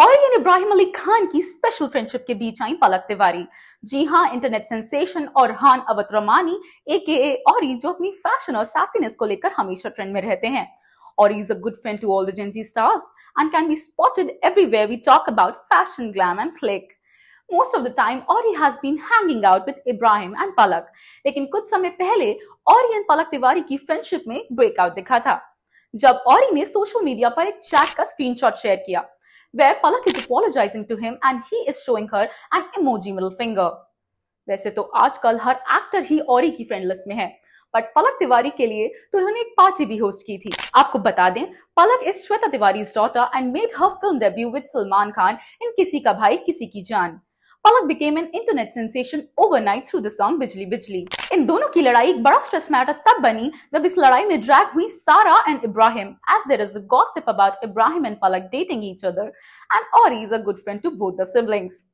और ये इब्राहिम अली खान की स्पेशल फ्रेंडशिप के बीच आई पलक तिवारी जी हाँ इंटरनेट सेंसेशन और हान अवत रमानी ए के ए और जो अपनी फैशन और सासीनेस को लेकर हमेशा ट्रेंड में रहते हैं Orry is a good friend to all the Gen Z stars and can be spotted everywhere we talk about fashion glam and click most of the time Orry has been hanging out with Ibrahim and Palak लेकिन कुछ समय पहले और पलक तिवारी की friendship में breakout दिखा था जब और ने सोशल मीडिया पर एक चैट का स्क्रीनशॉट शेयर किया where Palak is apologizing to him and he is showing her an emoji middle finger. वैसे तो आजकल हर एक्टर ही और की फ्रेंड लिस्ट में है बट पलक तिवारी के लिए तो उन्होंने एक पार्टी भी होस्ट की थी आपको बता दें Palak is Shweta Tiwari daughter and made her film debut with Salman Khan in Kisi Ka Bhai Kisi Ki Jaan Palak became an internet sensation overnight through the song Bijli Bijli इन दोनों की लड़ाई एक बड़ा स्ट्रेस मैटर तब बनी जब इस लड़ाई में ड्रैग हुई Sara and Ibrahim as there is a gossip about Ibrahim and Palak dating each other and Orry is a good friend to both the siblings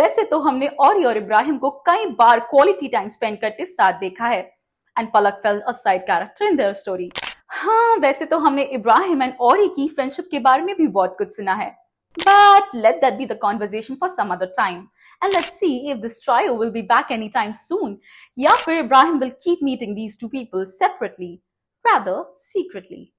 वैसे तो हमने और और इब्राहिम को कई बार क्वालिटी टाइम स्पेंड करते साथ देखा है and Palak fell a side character in their story हाँ वैसे तो हमने इब्राहिम एंड और की फ्रेंडशिप के बारे में भी बहुत कुछ सुना है But let that be the conversation for some other time. And let's see if this trio will be back anytime soon. Ya Ibrahim will keep meeting these two people separately, rather secretly.